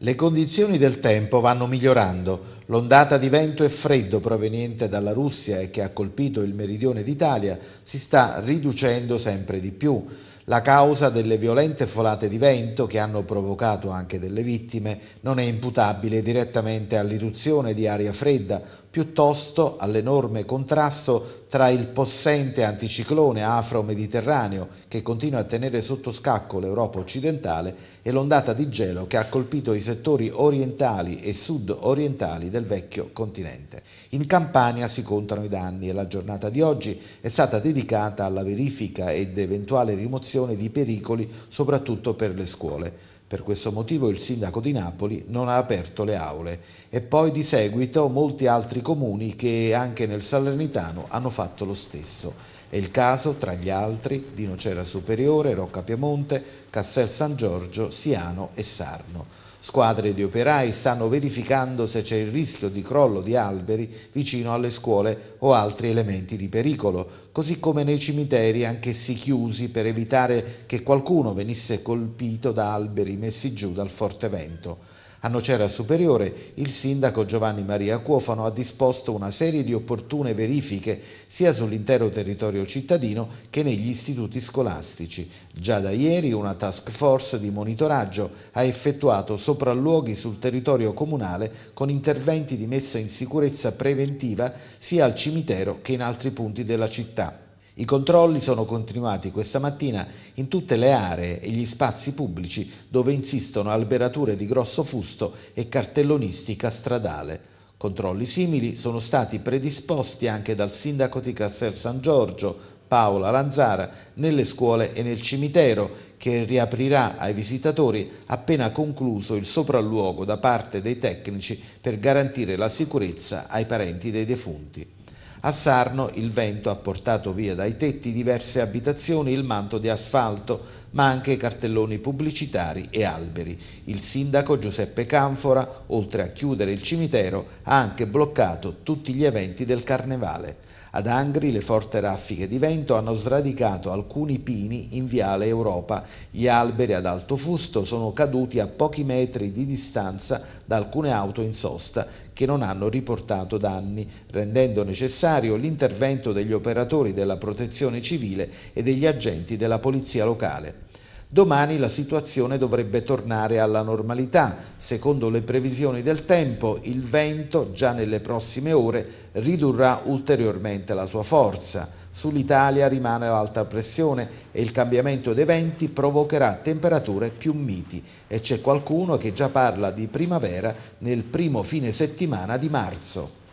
Le condizioni del tempo vanno migliorando, l'ondata di vento e freddo proveniente dalla Russia e che ha colpito il meridione d'Italia si sta riducendo sempre di più. La causa delle violente folate di vento, che hanno provocato anche delle vittime, non è imputabile direttamente all'irruzione di aria fredda, piuttosto all'enorme contrasto tra il possente anticiclone afro-mediterraneo, che continua a tenere sotto scacco l'Europa occidentale, e l'ondata di gelo che ha colpito i settori orientali e sud-orientali del vecchio continente. In Campania si contano i danni e la giornata di oggi è stata dedicata alla verifica ed eventuale rimozione creazione di pericoli soprattutto per le scuole. Per questo motivo il sindaco di Napoli non ha aperto le aule e poi di seguito molti altri comuni che anche nel Salernitano hanno fatto lo stesso. È il caso, tra gli altri, di Nocera Superiore, Rocca Piemonte, Castel San Giorgio, Siano e Sarno. Squadre di operai stanno verificando se c'è il rischio di crollo di alberi vicino alle scuole o altri elementi di pericolo, così come nei cimiteri anch'essi chiusi per evitare che qualcuno venisse colpito da alberi messi giù dal forte vento. A Nocera Superiore il sindaco Giovanni Maria Cuofano ha disposto una serie di opportune verifiche sia sull'intero territorio cittadino che negli istituti scolastici. Già da ieri una task force di monitoraggio ha effettuato sopralluoghi sul territorio comunale con interventi di messa in sicurezza preventiva sia al cimitero che in altri punti della città. I controlli sono continuati questa mattina in tutte le aree e gli spazi pubblici dove insistono alberature di grosso fusto e cartellonistica stradale. Controlli simili sono stati predisposti anche dal sindaco di Castel San Giorgio, Paola Lanzara, nelle scuole e nel cimitero, che riaprirà ai visitatori appena concluso il sopralluogo da parte dei tecnici per garantire la sicurezza ai parenti dei defunti. A Sarno il vento ha portato via dai tetti diverse abitazioni il manto di asfalto, ma anche cartelloni pubblicitari e alberi. Il sindaco Giuseppe Canfora, oltre a chiudere il cimitero, ha anche bloccato tutti gli eventi del carnevale. Ad Angri le forti raffiche di vento hanno sradicato alcuni pini in viale Europa. Gli alberi ad alto fusto sono caduti a pochi metri di distanza da alcune auto in sosta che non hanno riportato danni, rendendo necessario l'intervento degli operatori della protezione civile e degli agenti della polizia locale. Domani la situazione dovrebbe tornare alla normalità. Secondo le previsioni del tempo, il vento già nelle prossime ore ridurrà ulteriormente la sua forza. Sull'Italia rimane l'alta pressione e il cambiamento dei venti provocherà temperature più miti e c'è qualcuno che già parla di primavera nel primo fine settimana di marzo.